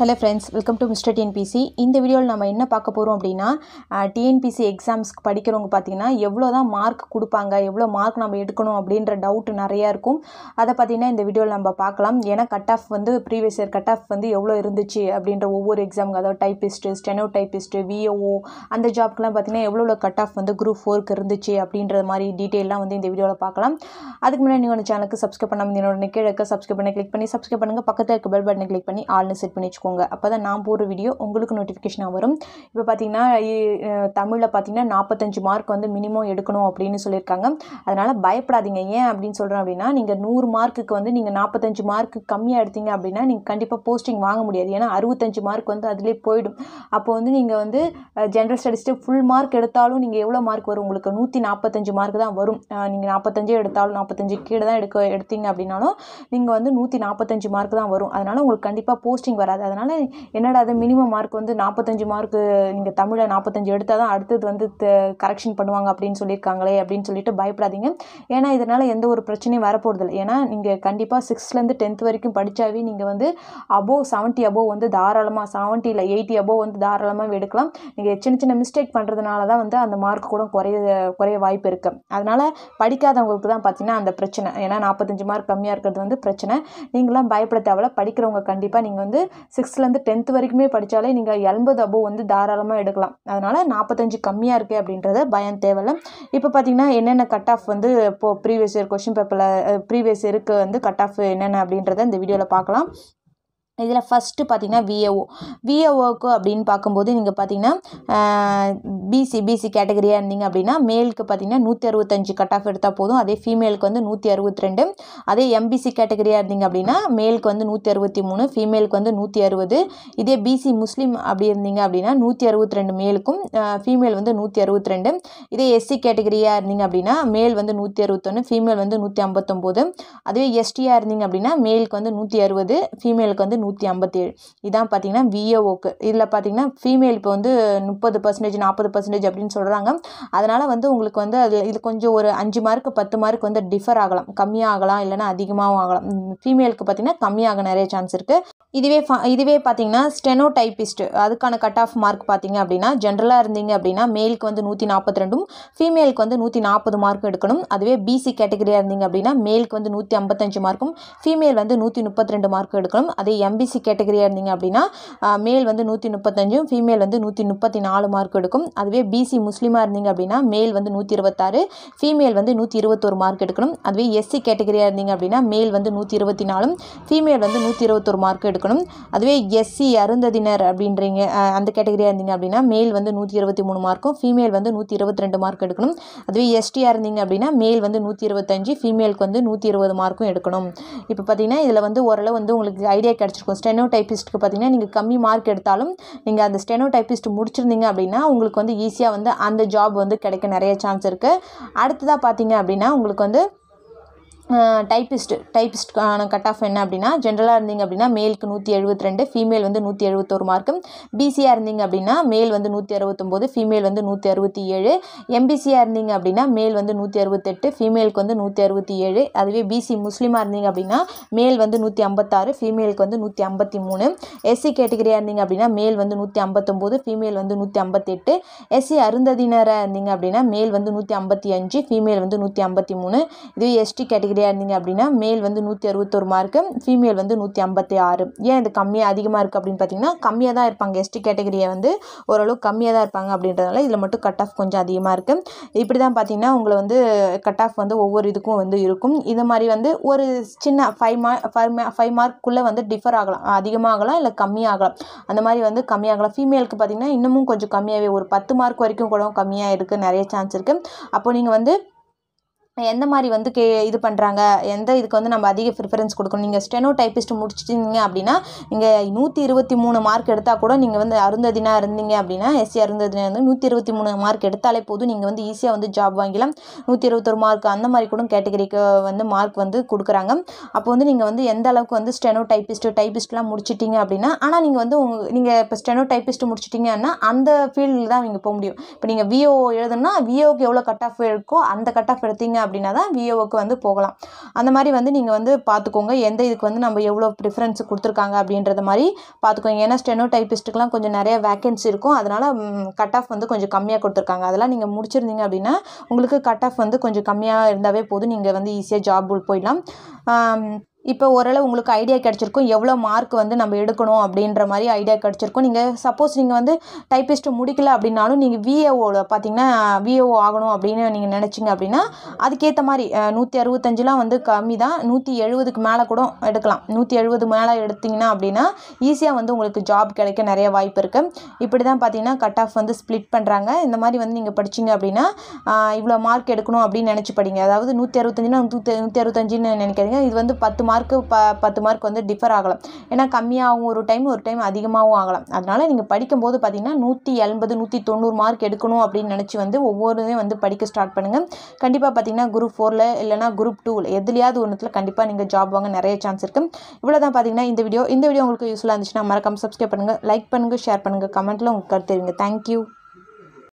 hello friends welcome to mister TNPC இந்த வீடியோவில் நம்ம என்ன பார்க்க போகிறோம் அப்படின்னா டிஎன்பிசி எக்ஸாம்ஸ்க்கு படிக்கிறவங்க பார்த்திங்கன்னா எவ்வளோ தான் மார்க் கொடுப்பாங்க எவ்வளோ மார்க் நம்ம எடுக்கணும் அப்படின்ற டவுட் நிறையா இருக்கும் அதை பார்த்திங்கன்னா இந்த வீடியோவில் நம்ம பார்க்கலாம் ஏன்னா கட் ஆஃப் வந்து ப்ரீவியஸ் இயர் கட் ஆஃப் வந்து எவ்வளோ இருந்துச்சு அப்படின்ற ஒவ்வொரு எக்ஸாமுக்கு அதாவது டைப்பிஸ்ட்டு ஸ்டெனோ டைப்பிஸ்ட்டு விஓஓ அந்த ஜாப்க்குலாம் பார்த்திங்கன்னா எவ்வளோ கட் ஆஃப் வந்து குரூப் ஃபோருக்கு இருந்துச்சு அப்படின்ற மாதிரி டீட்டெயிலாம் வந்து இந்த வீடியோவில் பார்க்கலாம் அதுக்கு முன்னாடி நீங்கள் சேனலுக்கு சப்ஸ்கிரைப் பண்ணாமல் என்னோட கீழே சப்ஸ்கிரைப் பண்ணி கிளிக் பண்ணி சப்ஸ்கிரைப் பண்ணுங்கள் பக்கத்தில் இருக்க பெல் பட்டனை கிளிக் பண்ணி ஆல்னு செட் பண்ணி வச்சுக்கோங்க பண்ணிக்கோங்க அப்போ தான் நான் போடுற வீடியோ உங்களுக்கு நோட்டிஃபிகேஷனாக வரும் இப்போ பார்த்தீங்கன்னா தமிழில் பார்த்தீங்கன்னா நாற்பத்தஞ்சு மார்க் வந்து மினிமம் எடுக்கணும் அப்படின்னு சொல்லியிருக்காங்க அதனால் பயப்படாதீங்க ஏன் அப்படின்னு சொல்கிறோம் அப்படின்னா நீங்கள் நூறு மார்க்குக்கு வந்து நீங்கள் நாற்பத்தஞ்சு மார்க்கு கம்மியாக எடுத்தீங்க அப்படின்னா நீங்கள் கண்டிப்பாக போஸ்டிங் வாங்க முடியாது ஏன்னா அறுபத்தஞ்சு மார்க் வந்து அதிலே போயிடும் அப்போ வந்து நீங்கள் வந்து ஜென்ரல் ஸ்டடிஸ்ட்டு ஃபுல் மார்க் எடுத்தாலும் நீங்கள் எவ்வளோ மார்க் வரும் உங்களுக்கு நூற்றி நாற்பத்தஞ்சு மார்க் தான் வரும் நீங்கள் நாற்பத்தஞ்சே எடுத்தாலும் நாற்பத்தஞ்சு கீழே தான் எடுக்க எடுத்தீங்க அப்படின்னாலும் நீங்கள் வந்து நூற்றி நாற்பத்தஞ்சு மார்க் தான் வரும் அதனால் உங்களுக்கு கண்டிப்பாக போஸ்டிங் வராது அதனால் அதனால் என்னடா அது மினிமம் மார்க் வந்து நாற்பத்தஞ்சு மார்க்கு நீங்கள் தமிழை நாற்பத்தஞ்சு எடுத்தால் தான் அடுத்தது வந்து கரெக்ஷன் பண்ணுவாங்க அப்படின்னு சொல்லியிருக்காங்களே அப்படின்னு சொல்லிட்டு பயப்படாதீங்க ஏன்னா இதனால் எந்த ஒரு பிரச்சனையும் இல்லை ஏன்னா நீங்கள் கண்டிப்பாக சிக்ஸ்த்லேருந்து டென்த் வரைக்கும் படித்தாவே நீங்கள் வந்து அபோவ் செவன்ட்டி அபோவ் வந்து தாராளமாக செவன்ட்டி இல்லை எயிட்டி அபோவ் வந்து தாராளமாக எடுக்கலாம் நீங்கள் சின்ன சின்ன மிஸ்டேக் பண்ணுறதுனால தான் வந்து அந்த மார்க் கூட குறைய குறைய வாய்ப்பு இருக்குது அதனால் படிக்காதவங்களுக்கு தான் பார்த்தீங்கன்னா அந்த பிரச்சனை ஏன்னா நாற்பத்தஞ்சு மார்க் கம்மியாக இருக்கிறது வந்து பிரச்சனை நீங்களாம் பயப்பட தேவையில்ல படிக்கிறவங்க கண்டிப்பாக நீங்கள் வந்து சிக்ஸ் சிக்ஸ்த்லேருந்து டென்த் வரைக்குமே படித்தாலே நீங்கள் எண்பது அபோவ் வந்து தாராளமாக எடுக்கலாம் அதனால் நாற்பத்தஞ்சு கம்மியாக இருக்குது அப்படின்றத பயம் தேவையில்ல இப்போ பார்த்தீங்கன்னா என்னென்ன கட் ஆஃப் வந்து இப்போது ப்ரீவியஸ் இயர் கொஷின் பேப்பரில் ப்ரீவியஸ் இயருக்கு வந்து கட் ஆஃப் என்னென்ன அப்படின்றத இந்த வீடியோவில் பார்க்கலாம் இதில் ஃபஸ்ட்டு பார்த்தீங்கன்னா விஏஓ விஏஓக்கு அப்படின்னு பார்க்கும்போது நீங்கள் பார்த்தீங்கன்னா பிசி பிசி கேட்டகரியாக இருந்தீங்க அப்படின்னா மேலுக்கு பார்த்தீங்கன்னா நூற்றி அறுபத்தஞ்சு கட் ஆஃப் எடுத்தால் போதும் அதே ஃபீமேலுக்கு வந்து நூற்றி அறுபத்தி ரெண்டு அதே எம்பிசி கேட்டகரியாக இருந்தீங்க அப்படின்னா மேலுக்கு வந்து நூற்றி அறுபத்தி மூணு ஃபீமேலுக்கு வந்து நூற்றி அறுபது இதே பிசி முஸ்லீம் அப்படி இருந்தீங்க அப்படின்னா நூற்றி அறுபத்தி ரெண்டு மேலுக்கும் ஃபீமேல் வந்து நூற்றி அறுபத்தி ரெண்டு இதே எஸ்சி கேட்டகரியாக இருந்தீங்க அப்படின்னா மேல் வந்து நூற்றி அறுபத்தொன்று ஃபீமேல் வந்து நூற்றி ஐம்பத்தொம்போது அதுவே எஸ்டியாக இருந்தீங்க அப்படின்னா மேலுக்கு வந்து நூற்றி அறுபது ஃபீமேலுக்கு வந்து நூற்றி ஐம்பத்தேழு இதான் பார்த்தீங்கன்னா விஏஓக்கு இதில் பார்த்தீங்கன்னா ஃபீமேல் இப்போ வந்து முப்பது பர்சன்டேஜ் நாற்பது பர்சன்டேஜ் அப்படின்னு சொல்கிறாங்க அதனால் வந்து உங்களுக்கு வந்து அது இது கொஞ்சம் ஒரு அஞ்சு மார்க் பத்து மார்க் வந்து டிஃபர் ஆகலாம் கம்மியாகலாம் இல்லைனா அதிகமாகவும் ஆகலாம் ஃபீமேலுக்கு பார்த்திங்கன்னா கம்மியாக நிறைய சான்ஸ் இருக்குது இதுவே இதுவே பார்த்தீங்கன்னா ஸ்டெனோ டைப்பிஸ்ட் அதுக்கான கட் ஆஃப் மார்க் பார்த்தீங்க அப்படின்னா ஜென்ரலாக இருந்தீங்க அப்படின்னா மேலுக்கு வந்து நூற்றி நாற்பத்தி ரெண்டும் ஃபீமேலுக்கு வந்து நூற்றி நாற்பது மார்க் எடுக்கணும் அதுவே பிசி கேட்டகரியாக இருந்தீங்க அப்படின்னா மேலுக்கு வந்து நூற்றி ஐம்பத்தஞ்சு மார்க்கும் ஃபீமேல் வந்து நூற்றி முப்பத்தி ரெண்டு மார்க் எடுக்கணும் அதே எம்பிசி கேட்டகரியாக இருந்தீங்க அப்படின்னா மேல் வந்து நூற்றி முப்பத்தஞ்சும் ஃபீமேல் வந்து நூற்றி முப்பத்தி நாலு மார்க் எடுக்கும் அதுவே பிசி முஸ்லீமாக இருந்தீங்க அப்படின்னா மேல் வந்து நூற்றி இருபத்தாறு ஃபீமேல் வந்து நூற்றி இருபத்தோரு மார்க் எடுக்கணும் அதுவே எஸ்சி கேட்டகரியாக இருந்தீங்க அப்படின்னா மேல் வந்து நூற்றி இருபத்தி நாலும் ஃபீமேல் வந்து நூற்றி இருபத்தொரு மார்க் எடுக்கணும் எடுக்கணும் அதுவே எஸ்சி அருந்ததினர் அப்படின்றீங்க அந்த கேட்டகரியாக இருந்தீங்க அப்படின்னா மேல் வந்து நூற்றி இருபத்தி மூணு மார்க்கும் ஃபீமேல் வந்து நூற்றி இருபத்தி ரெண்டு மார்க் எடுக்கணும் அதுவே எஸ்டியாக இருந்தீங்க அப்படின்னா மேல் வந்து நூற்றி இருபத்தஞ்சு ஃபீமேலுக்கு வந்து நூற்றி இருபது மார்க்கும் எடுக்கணும் இப்போ பார்த்தீங்கன்னா இதில் வந்து ஓரளவு வந்து உங்களுக்கு ஐடியா கிடச்சிருக்கும் ஸ்டெனோ டைப்பிஸ்ட்டுக்கு பார்த்தீங்கன்னா நீங்கள் கம்மி மார்க் எடுத்தாலும் நீங்கள் அந்த ஸ்டெனோ டைப்பிஸ்ட் முடிச்சிருந்தீங்க அப்படின்னா உங்களுக்கு வந்து ஈஸியாக வந்து அந்த ஜாப் வந்து கிடைக்க நிறைய சான்ஸ் இருக்குது அடுத்ததாக பார்த்தீங்க அப்படின்னா உங்களுக்கு வந்து டைப்பிஸ்ட் டைப்பிஸ்ட்கான கட் ஆஃப் என்ன அப்படின்னா ஜென்ரலாக இருந்தீங்க அப்படின்னா மேலுக்கு நூற்றி எழுபத்தி ரெண்டு ஃபீமேல் வந்து நூற்றி எழுபத்தோரு மார்க்கும் பிசியாக இருந்தீங்க அப்படின்னா மேல் வந்து நூற்றி அறுபத்தொம்போது ஃபீமேல் வந்து நூற்றி அறுபத்தி ஏழு எம்பிசியாக இருந்தீங்க அப்படின்னா மேல் வந்து நூற்றி அறுபத்தெட்டு ஃபீமேலுக்கு வந்து நூற்றி அறுபத்தி ஏழு அதுவே பிசி முஸ்லீமாக இருந்தீங்க அப்படின்னா மேல் வந்து நூற்றி ஐம்பத்தாறு ஃபீமேலுக்கு வந்து நூற்றி ஐம்பத்தி மூணு எஸ்சி கேட்டகரியாக இருந்தீங்க அப்படின்னா மேல் வந்து நூற்றி ஐம்பத்தொம்போது ஃபீமேல் வந்து நூற்றி ஐம்பத்தெட்டு எஸ்சி அருந்ததினராக இருந்தீங்க அப்படின்னா மேல் வந்து நூற்றி ஐம்பத்தி அஞ்சு ஃபீமேல் வந்து நூற்றி ஐம்பத்தி மூணு இதுவே எஸ்டி கேட்டகரி கிடையாது இருந்தீங்க அப்படின்னா மேல் வந்து நூற்றி அறுபத்தொரு மார்க்கு ஃபீமேல் வந்து நூற்றி ஐம்பத்தி ஆறு ஏன் இது கம்மியாக அதிகமாக இருக்குது அப்படின்னு பார்த்தீங்கன்னா கம்மியாக தான் இருப்பாங்க எஸ்டி கேட்டகரியை வந்து ஓரளவுக்கு கம்மியாக தான் இருப்பாங்க அப்படின்றதுனால இதில் மட்டும் கட் ஆஃப் கொஞ்சம் அதிகமாக இருக்குது இப்படி தான் பார்த்தீங்கன்னா உங்களை வந்து கட் ஆஃப் வந்து ஒவ்வொரு இதுக்கும் வந்து இருக்கும் இது மாதிரி வந்து ஒரு சின்ன ஃபைவ் மார்க் ஃபைவ் மா ஃபைவ் மார்க்குள்ளே வந்து டிஃபர் ஆகலாம் அதிகமாகலாம் இல்லை கம்மியாகலாம் அந்த மாதிரி வந்து கம்மியாகலாம் ஃபீமேலுக்கு பார்த்திங்கன்னா இன்னமும் கொஞ்சம் கம்மியாகவே ஒரு பத்து மார்க் வரைக்கும் கூட கம்மியாக இருக்குது நிறைய சான்ஸ் இருக்குது அப்போ நீங்கள் வந்து எந்த மாதிரி வந்து கே இது பண்ணுறாங்க எந்த இதுக்கு வந்து நம்ம அதிக ப்ரிஃபரன்ஸ் கொடுக்கணும் நீங்கள் ஸ்டெனோ டைப்பிஸ்ட் முடிச்சிட்டிங்க அப்படின்னா நீங்கள் நூற்றி இருபத்தி மூணு மார்க் எடுத்தால் கூட நீங்கள் வந்து அருந்ததினா இருந்தீங்க அப்படின்னா எஸ்சி அருந்ததினா வந்து நூற்றி இருபத்தி மூணு மார்க் எடுத்தாலே போதும் நீங்கள் வந்து ஈஸியாக வந்து ஜாப் வாங்கிக்கலாம் நூற்றி இருபத்தொரு மார்க் அந்த மாதிரி கூட கேட்டகரிக்கு வந்து மார்க் வந்து கொடுக்குறாங்க அப்போ வந்து நீங்கள் வந்து எந்த அளவுக்கு வந்து ஸ்டெனோ டைப்பிஸ்ட்டு டைப்பிஸ்ட்லாம் முடிச்சிட்டிங்க அப்படின்னா ஆனால் நீங்கள் வந்து உங்கள் நீங்கள் இப்போ ஸ்டெனோ டைப்பிஸ்ட் முடிச்சிட்டிங்கன்னா அந்த ஃபீல்டில் தான் நீங்கள் போக முடியும் இப்போ நீங்கள் விஓ எழுதுனா விஓக்கு எவ்வளோ கட் ஆஃப் இருக்கோ அந்த கட் ஆஃப் எடுத்தீங்க அப்படின்னா தான் விஓவுக்கு வந்து போகலாம் அந்த மாதிரி வந்து நீங்கள் வந்து பார்த்துக்கோங்க எந்த இதுக்கு வந்து நம்ம எவ்வளோ ப்ரிஃபரன்ஸ் கொடுத்துருக்காங்க அப்படின்றத மாதிரி பார்த்துக்கோங்க ஏன்னா ஸ்டெனோ டைப்பிஸ்ட்டுக்கெலாம் கொஞ்சம் நிறைய வேக்கன்சி இருக்கும் அதனால் கட் ஆஃப் வந்து கொஞ்சம் கம்மியாக கொடுத்துருக்காங்க அதெல்லாம் நீங்கள் முடிச்சிருந்தீங்க அப்படின்னா உங்களுக்கு கட் ஆஃப் வந்து கொஞ்சம் கம்மியாக இருந்தாவே போதும் நீங்கள் வந்து ஈஸியாக ஜாப் போயிடலாம் இப்போ ஓரளவு உங்களுக்கு ஐடியா கிடச்சிருக்கும் எவ்வளோ மார்க் வந்து நம்ம எடுக்கணும் அப்படின்ற மாதிரி ஐடியா கிடச்சிருக்கும் நீங்கள் சப்போஸ் நீங்கள் வந்து டைப்பிஸ்ட்டு முடிக்கல அப்படின்னாலும் நீங்கள் விஏஓவில் பார்த்தீங்கன்னா விஏஓ ஆகணும் அப்படின்னு நீங்கள் நினச்சிங்க அப்படின்னா அதுக்கேற்ற மாதிரி நூற்றி அறுபத்தஞ்சிலாம் வந்து கம்மி தான் நூற்றி எழுபதுக்கு மேலே கூட எடுக்கலாம் நூற்றி எழுபது மேலே எடுத்திங்கன்னா அப்படின்னா ஈஸியாக வந்து உங்களுக்கு ஜாப் கிடைக்க நிறைய வாய்ப்பு இருக்குது இப்படி தான் பார்த்தீங்கன்னா கட் ஆஃப் வந்து ஸ்ப்ளிட் பண்ணுறாங்க இந்த மாதிரி வந்து நீங்கள் படிச்சிங்க அப்படின்னா இவ்வளோ மார்க் எடுக்கணும் அப்படின்னு நினச்சி படிங்க அதாவது நூற்றி அறுபத்தஞ்சுனா நூற்றி நூற்றி அறுபத்தஞ்சுன்னு நினைக்காதீங்க இது வந்து பத்து மார்க்கு ப பத்து மார்க் வந்து டிஃபர் ஆகலாம் ஏன்னா கம்மியாகவும் ஒரு டைம் ஒரு டைம் அதிகமாகவும் ஆகலாம் அதனால் நீங்கள் படிக்கும்போது பார்த்திங்கன்னா நூற்றி எண்பது நூற்றி தொண்ணூறு மார்க் எடுக்கணும் அப்படின்னு நினச்சி வந்து ஒவ்வொருமே வந்து படிக்க ஸ்டார்ட் பண்ணுங்கள் கண்டிப்பாக பார்த்திங்கன்னா குரூப் ஃபோரில் இல்லைனா குரூப் டூவில் எதுலையாவது ஒன்றுத்தில் கண்டிப்பாக நீங்கள் ஜாப் வாங்க நிறைய சான்ஸ் இருக்குது இவ்வளோ தான் பார்த்திங்கன்னா இந்த வீடியோ இந்த வீடியோ உங்களுக்கு யூஸ்ஃபுல்லாக இருந்துச்சுன்னா மறக்காமல் சப்ஸ்கிரைப் பண்ணுங்கள் லைக் பண்ணுங்கள் ஷேர் பண்ணுங்கள் கமெண்ட்டில் உங்களுக்கு கருத்து தெரிவிங்க தேங்க்யூ